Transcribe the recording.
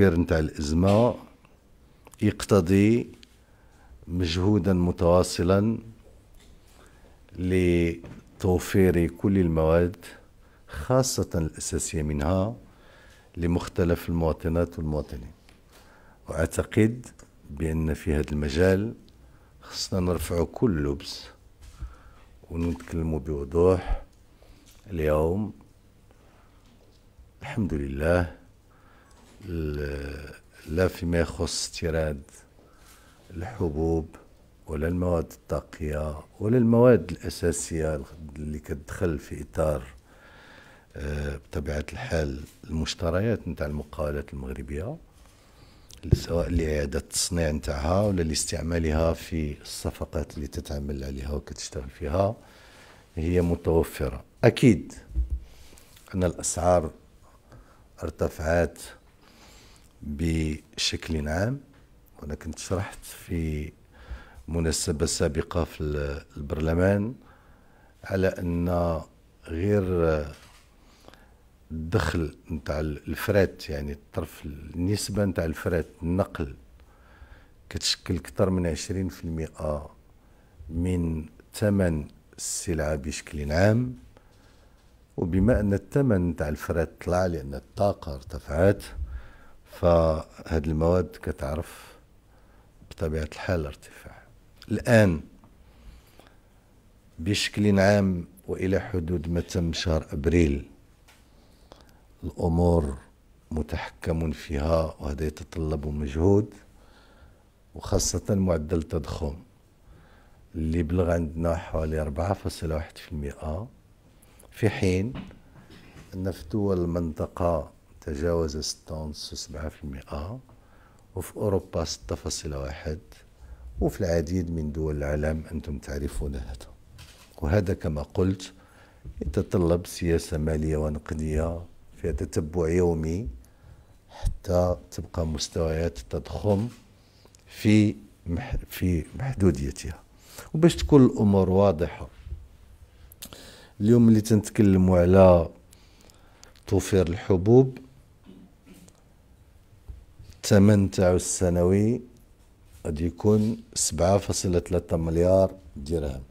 الكبير نتاع الإزمة يقتضي مجهودا متواصلا لتوفير كل المواد خاصة الأساسية منها لمختلف المواطنات والمواطنين وأعتقد بأن في هذا المجال خصنا نرفع كل لبس ونتكلم بوضوح اليوم الحمد لله لا فيما يخص استيراد الحبوب ولا المواد الطاقية ولا المواد الأساسية اللي كتدخل في إطار آه، بطبيعة الحال المشتريات نتاع المقاولات المغربية سواء لإعادة التصنيع نتاعها ولا لاستعمالها في الصفقات اللي تتعمل عليها وكتشتغل فيها هي متوفرة أكيد أن الأسعار ارتفعت بشكل عام وانا كنت شرحت في مناسبه سابقه في البرلمان على ان غير الدخل نتاع الفرات يعني الطرف النسبه نتاع الفرات النقل كتشكل اكثر من 20% من ثمن السلعه بشكل عام وبما ان الثمن نتاع الفرات طلع لان الطاقه ارتفعت فهاد المواد كتعرف بطبيعة الحال ارتفاع الآن بشكل عام وإلى حدود ما تم شهر أبريل الأمور متحكم فيها وهذا يتطلب مجهود وخاصة معدل التضخم اللي بلغ عندنا حوالي 4.1% في حين أن في دول المنطقة تجاوز ستونز 7% وفي أوروبا 6.1 وفي العديد من دول العالم أنتم تعرفون هذا وهذا كما قلت يتطلب سياسة مالية ونقدية فيها تتبع يومي حتى تبقى مستويات التضخم في في محدوديتها وباش تكون الامور واضحه اليوم اللي تنتكلموا على توفير الحبوب الثمن تاعو السنوي غادي يكون سبعة فاصلة ثلاثة مليار درهم